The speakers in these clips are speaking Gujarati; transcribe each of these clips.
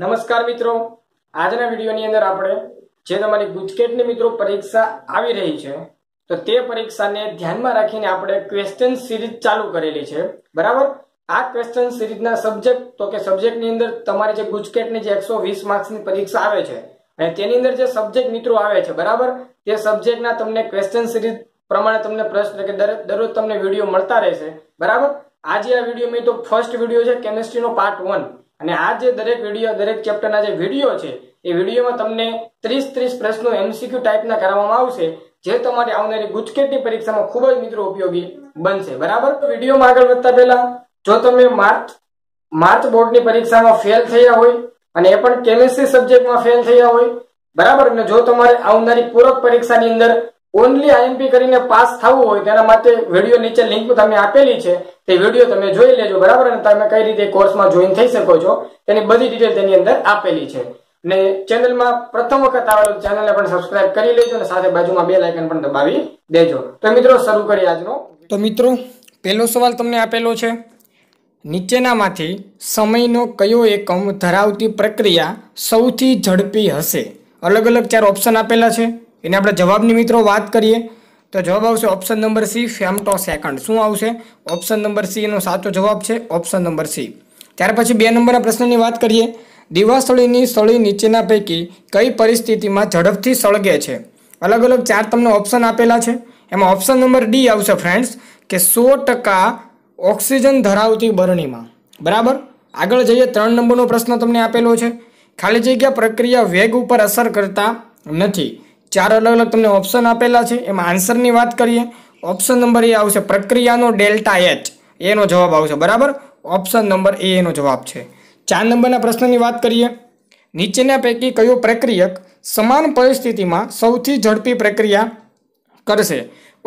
નમસ્કાર મિત્રો આજના વિડીયોની અંદર આપણે જે તમારી ગુજકેટની મિત્રો પરીક્ષા આવી રહી છે તો તે પરીક્ષાને ધ્યાનમાં રાખીને આપણે ક્વેશ્ચન સિરીઝ ચાલુ કરેલી છે બરાબર આ ક્વેશ્ચન સિરીઝના સબ્જેક્ટ તો કે સબ્જેક્ટની અંદર તમારી જે ગુજકેટની જે એકસો વીસ માર્ક્સની પરીક્ષા આવે છે અને તેની અંદર જે સબ્જેક્ટ મિત્રો આવે છે બરાબર તે સબ્જેક્ટના તમને ક્વેશ્ચન સિરીઝ પ્રમાણે તમને પ્રશ્ન કે દરરોજ તમને વિડીયો મળતા રહેશે બરાબર આજે આ વિડીયો મેં તો ફર્સ્ટ વિડીયો છે કેમેસ્ટ્રીનો પાર્ટ વન અને આ જે દરેક વિડીયો દરેક ચેપ્ટરના જે વિડીયો છે એ વિડીયોમાં તમને ત્રીસ ત્રીસ પ્રશ્નો એમસીક્યુ ટાઈપના કરવામાં આવશે જે તમારી આવનારી ગુજકેટની પરીક્ષામાં ખૂબ જ મિત્રો ઉપયોગી બનશે બરાબર વિડીયોમાં આગળ વધતા પહેલા જો તમે માર્ચ માર્ચ બોર્ડની પરીક્ષામાં ફેલ થયા હોય અને એ પણ કેમેસ્ટ્રી સબ્જેક્ટમાં ફેલ થયા હોય બરાબર અને જો તમારે આવનારી પૂરક પરીક્ષાની અંદર ઓનલી આઈએમપી કરીને પાસ થવું હોય તેના માટે વિડીયો નીચે લિંક તમે આપેલી છે તે વિડીયો તમે જોઈ લેજો બરાબર અને તમે કઈ રીતે કોર્સમાં જોઈન થઈ શકો છો તેની બધી ડિટેલ તેની અંદર આપેલી છે ને ચેનલમાં પ્રથમ વખત આવેલું ચેનલને પણ સબસ્ક્રાઇબ કરી લેજો અને સાથે બાજુમાં બે લાઇકન પણ દબાવી દેજો તો મિત્રો શરૂ કરીએ આજનો તો મિત્રો પહેલો સવાલ તમને આપેલો છે નીચેનામાંથી સમયનો કયો એકમ ધરાવતી પ્રક્રિયા સૌથી ઝડપી હશે અલગ અલગ ચાર ઓપ્શન આપેલા છે એને આપણે જવાબની મિત્રો વાત કરીએ તો જવાબ આવશે option number C femto second શું આવશે ઓપ્શન નંબર સી એનો સાચો જવાબ છે ઓપ્શન નંબર સી ત્યાર પછી બે નંબરના પ્રશ્નની વાત કરીએ દિવાસળીની સળી નીચેના પૈકી કઈ પરિસ્થિતિમાં ઝડપથી સળગે છે અલગ અલગ ચાર તમને ઓપ્શન આપેલા છે એમાં ઓપ્શન નંબર ડી આવશે ફ્રેન્ડ્સ કે સો ટકા ઓક્સિજન ધરાવતી બરણીમાં બરાબર આગળ જઈએ ત્રણ નંબરનો પ્રશ્ન તમને આપેલો છે ખાલી જગ્યા પ્રક્રિયા વેગ ઉપર અસર કરતા નથી ચાર અલગ અલગ તમને ઓપ્શન આપેલા છે એમાં આન્સરની વાત કરીએ ઓપ્શન નંબર એ આવશે પ્રક્રિયાનો ડેલ્ટા એચ એનો જવાબ આવશે બરાબર ઓપ્શન નંબર એ એનો જવાબ છે ચાર નંબરના પ્રશ્નની વાત કરીએ નીચેના પૈકી કયો પ્રક્રિયક સમાન પરિસ્થિતિમાં સૌથી ઝડપી પ્રક્રિયા કરશે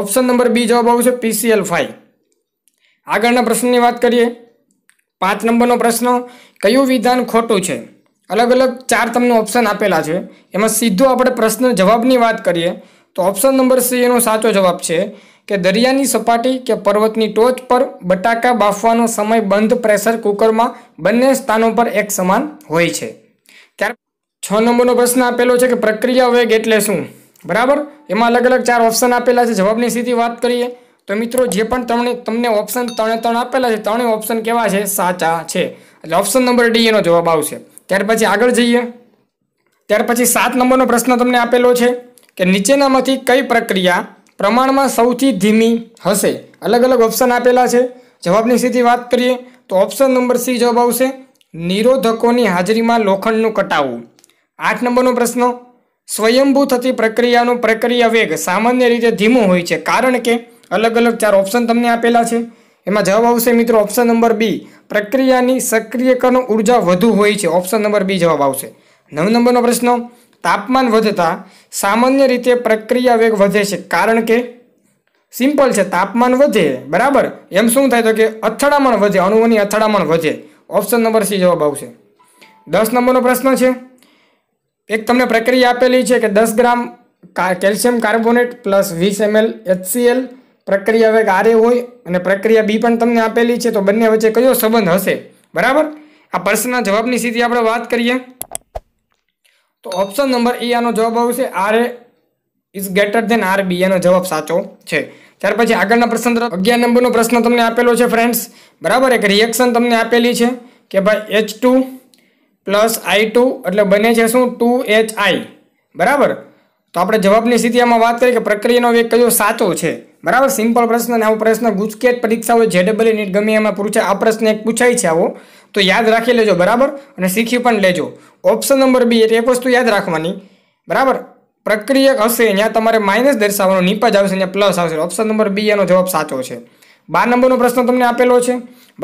ઓપ્શન નંબર બી જવાબ આવશે પીસીએલ ફાઈવ આગળના પ્રશ્નની વાત કરીએ પાંચ નંબરનો પ્રશ્ન કયું વિધાન ખોટું છે અલગ અલગ ચાર તમને ઓપ્શન આપેલા છે એમાં સીધો આપણે પ્રશ્ન જવાબની વાત કરીએ તો ઓપ્શન નંબર સી એનો સાચો જવાબ છે કે દરિયાની સપાટી કે પર્વતની ટોચ પર બટાકા બાફવાનો સમય બંધ પ્રેશર કુકરમાં બંને સ્થાનો પર એક સમાન હોય છે ત્યાર છ નંબરનો પ્રશ્ન આપેલો છે કે પ્રક્રિયા વેગ એટલે શું બરાબર એમાં અલગ અલગ ચાર ઓપ્શન આપેલા છે જવાબની સીધી વાત કરીએ તો મિત્રો જે પણ તમને તમને ઓપ્શન ત્રણે ત્રણ આપેલા છે ત્રણેય ઓપ્શન કેવા છે સાચા છે એટલે ઓપ્શન નંબર ડી એનો જવાબ આવશે ત્યાર પછી આગળ જઈએ ત્યાર પછી સાત નંબરનો પ્રશ્ન તમને આપેલો છે કે નીચેનામાંથી કઈ પ્રક્રિયા પ્રમાણમાં સૌથી ધીમી હશે અલગ અલગ ઓપ્શન આપેલા છે જવાબની સીધી વાત કરીએ તો ઓપ્શન નંબર સી જવાબ આવશે નિરોધકોની હાજરીમાં લોખંડનું કટાવવું આઠ નંબરનો પ્રશ્ન સ્વયંભૂ થતી પ્રક્રિયાનો પ્રક્રિયા વેગ સામાન્ય રીતે ધીમો હોય છે કારણ કે અલગ અલગ ચાર ઓપ્શન તમને આપેલા છે એમાં જવાબ આવશે મિત્રો ઓપ્શન નંબર બી પ્રક્રિયાની સક્રિયકરણ ઉર્જા વધુ હોય છે ઓપ્શન નંબર બી જવાબ આવશે નવ નંબરનો પ્રશ્ન તાપમાન વધતા સામાન્ય રીતે પ્રક્રિયા વેગ વધે છે કારણ કે સિમ્પલ છે તાપમાન વધે બરાબર એમ શું થાય તો કે અથડામણ વધે અણુઓની અથડામણ વધે ઓપ્શન નંબર સી જવાબ આવશે દસ નંબરનો પ્રશ્ન છે એક તમને પ્રક્રિયા આપેલી છે કે દસ ગ્રામ કેલ્શિયમ કાર્બોનેટ પ્લસ વીસ એમએલ એચસીએલ પ્રક્રિયા વેગ આરે હોય અને પ્રક્રિયા બી પણ તમને આપેલી છે તો બંને વચ્ચે કયો સંબંધ હશે બરાબર આ પ્રશ્નના જવાબની સ્થિતિ આપણે વાત કરીએ તો ઓપ્શન નંબર એ આનો જવાબ આવશે R A is greater than R B એનો જવાબ સાચો છે ત્યાર પછી આગળના પ્રશ્ન તરફ અગિયાર નંબરનો પ્રશ્ન તમને આપેલો છે ફ્રેન્ડ્સ બરાબર એક રિએક્શન તમને આપેલી છે કે ભાઈ H two plus I two એટલે બને છે શું ટુ એચ આઈ બરાબર તો આપણે જવાબની સ્થિતિમાં વાત કરીએ કે પ્રક્રિયાનો વેગ કયો સાચો છે બરાબર સિમ્પલ પ્રશ્ન અને આવો પ્રશ્ન ગુજકેટ પરીક્ષા હોય જેડબલી નીટ ગમે એમાં પૂછાય આ પ્રશ્ન એક પૂછાય છે આવો તો યાદ રાખી લેજો બરાબર અને શીખી પણ લેજો ઓપ્શન નંબર બી એટલે એક વસ્તુ યાદ રાખવાની બરાબર પ્રક્રિયક હશે ત્યાં તમારે માઇનસ દર્શાવવાનો નીપજ આવશે ત્યાં પ્લસ આવશે ઓપ્શન નંબર બી એનો જવાબ સાચો છે બાર નંબરનો પ્રશ્ન તમને આપેલો છે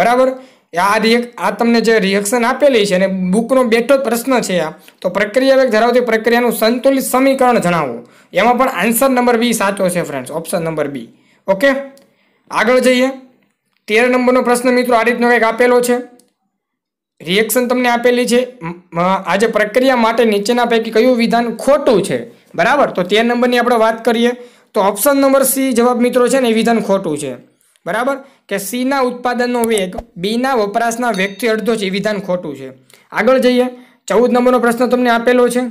બરાબર આ રિએક આ તમને જે રિએક્શન આપેલી છે અને બુકનો બેઠો પ્રશ્ન છે આ તો પ્રક્રિયા વેગ ધરાવતી પ્રક્રિયાનું સંતુલિત સમીકરણ જણાવો એમાં પણ આન્સર નંબર બી સાચો છે friends option number B okay આગળ જઈએ તેર નંબરનો પ્રશ્ન મિત્રો આ રીતનો કંઈક આપેલો છે રિએક્શન તમને આપેલી છે આજે પ્રક્રિયા માટે નીચેના પૈકી કયું વિધાન ખોટું છે બરાબર તો તેર નંબરની આપણે વાત કરીએ તો ઓપ્શન નંબર સી જવાબ મિત્રો છે ને એ વિધાન ખોટું છે બરાબર કે સીના ઉત્પાદનનો વેગ બીના વપરાશના વ્યક્તિ અડધો છે એ વિધાન ખોટું છે આગળ જઈએ ચૌદ નંબરનો પ્રશ્ન તમને આપેલો છે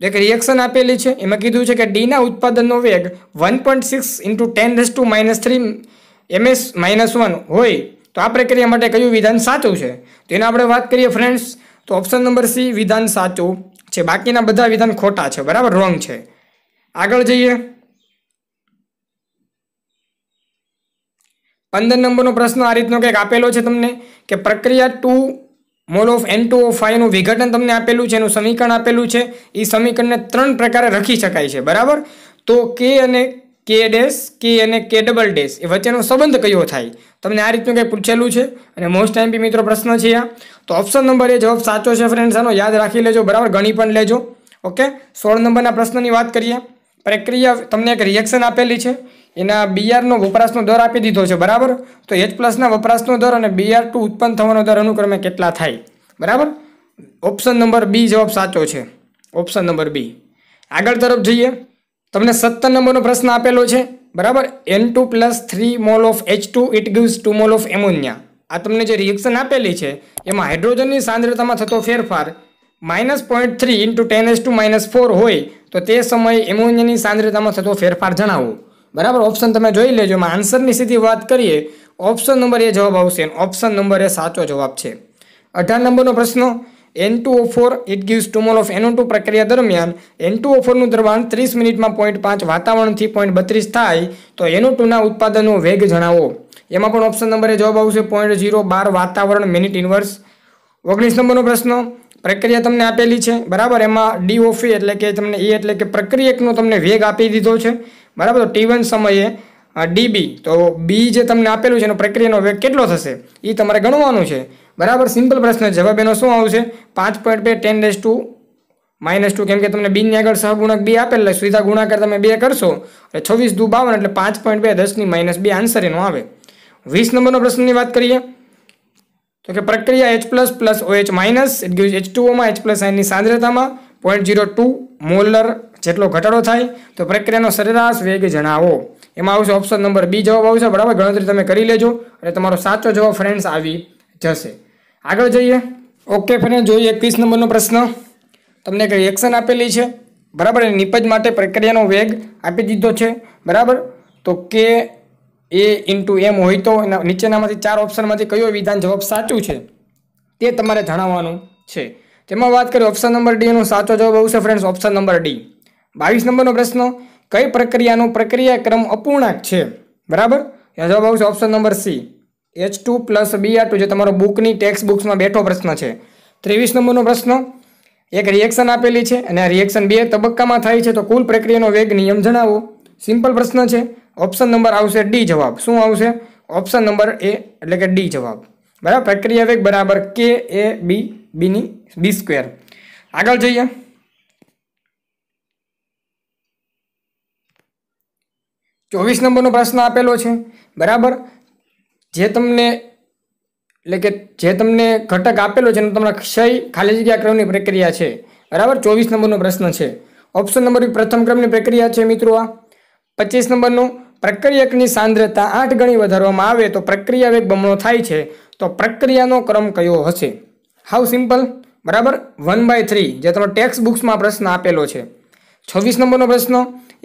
તો એક રિએક્શન આપેલી છે એમાં કીધું છે કે ડીના ઉત્પાદનનો વેગ one point six into ten raise to minus three MS minus one હોય તો આ પ્રક્રિયા માટે કયું વિધાન સાચું છે તો આપણે વાત કરીએ ફ્રેન્ડ્સ તો ઓપ્શન નંબર સી વિધાન સાચું છે બાકીના બધા વિધાન ખોટા છે બરાબર રોંગ છે આગળ જઈએ પંદર નંબરનો પ્રશ્ન આ રીતનો કંઈક આપેલો છે તમને કે પ્રક્રિયા two mole of N two of ફાઈવનું વિઘટન તમને આપેલું છે એનું સમીકરણ આપેલું છે એ સમીકરણને ત્રણ પ્રકારે રખી શકાય છે બરાબર તો કે અને કે ડેશ કે અને કે ડબલ ડેશ એ વચ્ચેનો સંબંધ કયો થાય તમને આ રીતનું કંઈક પૂછેલું છે અને મોસ્ટ ટાઈમ બી મિત્રો પ્રશ્ન છે આ તો ઓપ્શન નંબર એ જવાબ સાચો છે ફ્રેન્ડ્સ આનો યાદ રાખી લેજો બરાબર ગણી પણ લેજો ઓકે સોળ નંબરના પ્રશ્નની વાત કરીએ પ્રક્રિયા તમને એક રિએક્શન આપેલી છે એના બીઆરનો વપરાશનો દર આપી દીધો છે બરાબર તો એચ પ્લસના વપરાશનો દર અને બીઆર ટુ ઉત્પન્ન થવાનો દર અનુક્રમે કેટલા થાય બરાબર ઓપ્શન નંબર બી જવાબ સાચો છે ઓપ્શન નંબર બી આગળ તરફ જઈએ તમને સત્તર નંબરનો પ્રશ્ન આપેલો છે બરાબર N two plus three mole of H two it gives two mole of ammonia આ તમને જે રિએક્શન આપેલી છે એમાં હાઇડ્રોજનની સાંદ્રતામાં થતો ફેરફાર minus point three into ten raise to minus four હોય તો તે સમયે એમોનિયાની સાંદ્રતામાં થતો ફેરફાર જણાવો બરાબર ઓપ્શન તમે જોઈ લેજો એમાં આન્સરની સીધી વાત કરીએ ઓપ્શન નંબર એ જવાબ આવશે ઓપ્શન નંબર એ સાચો જવાબ છે અઢાર નંબરનો પ્રશ્ન N two O four it gives two mole of N O two પ્રક્રિયા દરમિયાન એન ટુ ઓ ફોરનું દબાણ ત્રીસ મિનિટમાં પોઈન્ટ પાંચ વાતાવરણથી પોઈન્ટ બત્રીસ થાય તો એનો ટુના ઉત્પાદનનો વેગ જણાવો એમાં પણ ઓપ્શન નંબરે જવાબ આવશે પોઈન્ટ ઝીરો બાર વાતાવરણ મિનિટ ઇન્વર્સ ઓગણીસ નંબરનો પ્રશ્ન પ્રક્રિયા તમને આપેલી છે બરાબર એમાં ડી ઓફી એટલે કે તમને એ e એટલે કે પ્રક્રિયકનો તમને વેગ આપી દીધો છે બરાબર તો ટી વન સમયે ડીબી તો બી જે તમને આપેલું છે એનો પ્રક્રિયાનો વેગ કેટલો થશે એ તમારે ગણવાનું છે બરાબર સિમ્પલ પ્રશ્ન જવાબ એનો શું આવશે પાંચ પોઈન્ટ બે ten raise to minus two કેમ કે તમને બીની આગળ સહગુણક બી આપેલ એટલે સીધા ગુણાકાર તમે બે કરશો એટલે છવ્વીસ દુ બાવન એટલે પાંચ પોઈન્ટ બે દસની માઇનસ બે આન્સર એનો આવે વીસ નંબરનો પ્રશ્નની વાત કરીએ તો કે પ્રક્રિયા H plus plus O H minus it gives H ટુઓમાં એચ પ્લસ આયનની સાંદ્રતામાં પોઈન્ટ જીરો ટુ મોલર જેટલો ઘટાડો થાય તો પ્રક્રિયાનો સરેરાશ વેગ જણાવો એમાં આવશે ઓપ્શન નંબર બી જવાબ આવશે બરાબર ગણતરી તમે કરી લેજો અને તમારો સાચો જવાબ ફ્રેન્ડ્સ આવી જશે આગળ જઈએ ઓકે ફ્રેન્ડ જોઈએ એકવીસ નંબરનો પ્રશ્ન તમને કંઈ એક્શન આપેલી છે બરાબર નિપજ માટે પ્રક્રિયાનો વેગ આપી દીધો છે બરાબર તો કે એ ઇન્ટુ એમ હોય તો એના નીચેનામાંથી ચાર ઓપ્શનમાંથી કયો વિધાન જવાબ સાચું છે તે તમારે જણાવવાનું છે તેમાં વાત કરીએ ઓપ્શન નંબર ડીનો સાચો જવાબ આવશે ફ્રેન્ડ્સ ઓપ્શન નંબર ડી બાવીસ નંબરનો પ્રશ્ન કઈ પ્રક્રિયાનો પ્રક્રિયાક્રમ અપૂર્ણાંક છે બરાબર જવાબ આવશે option number C H two plus B R two જે તમારો બુકની ટેક્સ્ટ બુક્સમાં બેઠો પ્રશ્ન છે ત્રેવીસ નંબરનો પ્રશ્ન એક રિએક્શન આપેલી છે અને આ રિએક્શન બે તબક્કામાં થાય છે તો કુલ પ્રક્રિયાનો વેગ નિયમ જણાવો સિમ્પલ પ્રશ્ન છે ઓપ્શન નંબર આવશે ડી જવાબ શું આવશે ઓપ્શન નંબર એ એટલે કે ડી જવાબ બરાબર પ્રક્રિયા વેગ બરાબર કે એ બી બીની બી સ્ક્વેર આગળ જઈએ ચોવીસ નંબરનો પ્રશ્ન આપેલો છે બરાબર જે તમને એટલે કે જે તમને ઘટક આપેલો છે તમને ક્ષય ખાલી જગ્યા ક્રમની પ્રક્રિયા છે બરાબર ચોવીસ નંબરનો પ્રશ્ન છે ઓપ્શન નંબર પ્રથમ ક્રમની પ્રક્રિયા છે મિત્રો આ પચીસ નંબરનું પ્રક્રિયકની સાંદ્રતા આઠ ગણી વધારવામાં આવે તો પ્રક્રિયા વેગ બમણો થાય છે તો પ્રક્રિયાનો ક્રમ કયો હશે હાઉ સિમ્પલ બરાબર વન બાય થ્રી જે તમે ટેક્સ બુક્સમાં પ્રશ્ન આપેલો છે છવ્વીસ નંબરનો પ્રશ્ન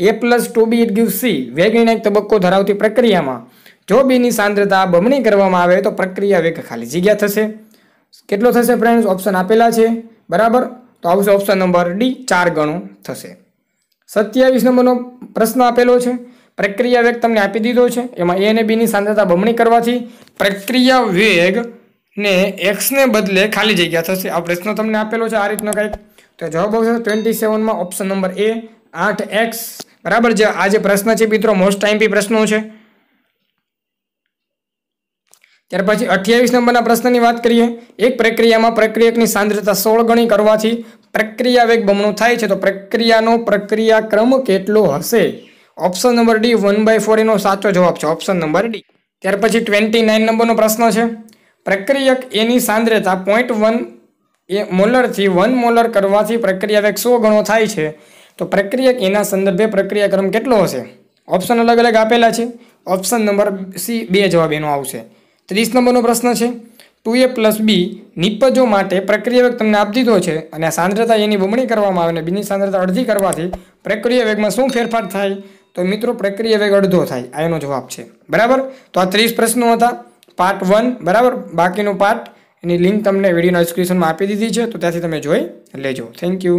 A plus two B it give C વેગ નિર્ણાયક તબક્કો ધરાવતી પ્રક્રિયામાં જો બીની સાંદ્રતા બમણી કરવામાં આવે તો પ્રક્રિયા વેગ ખાલી જગ્યા થશે કેટલો થશે ફ્રેન્ડ્સ ઓપ્શન આપેલા છે બરાબર તો આવશે ઓપ્શન નંબર ડી ચાર ગણો થશે સત્યાવીસ નંબરનો પ્રશ્ન આપેલો છે પ્રક્રિયા વેગ તમને આપી દીધો છે એમાં એ અને બીની સાંદ્રતા બમણી કરવાથી પ્રક્રિયા વેગ ને એક્સને બદલે ખાલી જગ્યા થશે આ પ્રશ્ન તમને આપેલો છે આ રીતનો કંઈક તો જવાબ આવશે ટ્વેન્ટી સેવનમાં ઓપ્શન નંબર એ આઠ એક્સ બરાબર છે આ જે પ્રશ્ન છે મિત્રો મોસ્ટ ટાઈમ બી પ્રશ્નો છે ત્યાર પછી અઠ્યાવીસ નંબરના પ્રશ્નની વાત કરીએ એક પ્રક્રિયામાં પ્રક્રિયકની સાંદ્રતા સોળ ગણી કરવાથી પ્રક્રિયા વેગ બમણો થાય છે તો પ્રક્રિયાનો પ્રક્રિયા ક્રમ કેટલો હશે option number D one by four એનો સાચો જવાબ છે ઓપ્શન નંબર ડી ત્યાર પછી ટ્વેન્ટી નાઇન નંબરનો પ્રશ્ન છે પ્રક્રિયક એની સાંદ્રતા પોઈન્ટ વન એ મોલરથી વન મોલર કરવાથી પ્રક્રિયા વેગ સો ગણો થાય છે તો પ્રક્રિયક એના સંદર્ભે પ્રક્રિયાક્રમ કેટલો હશે ઓપ્શન અલગ અલગ આપેલા છે ઓપ્શન નંબર સી બે જવાબ એનો આવશે ત્રીસ નંબરનો પ્રશ્ન છે ટુ એ પ્લસ બી નિપજો માટે પ્રક્રિયા વેગ તમને આપી દીધો છે અને સાંદ્રતા એની બમણી કરવામાં આવે અને બીની સાંદ્રતા અડધી કરવાથી પ્રક્રિયા વેગમાં શું ફેરફાર થાય તો મિત્રો પ્રક્રિયા વેગ અડધો થાય આ એનો જવાબ છે બરાબર તો આ ત્રીસ પ્રશ્નો હતા પાર્ટ વન બરાબર બાકીનો પાર્ટ એની લિંક તમને વિડીયોના ડિસ્ક્રિપ્શનમાં આપી દીધી છે તો ત્યાંથી તમે જોઈ લેજો થેન્ક યુ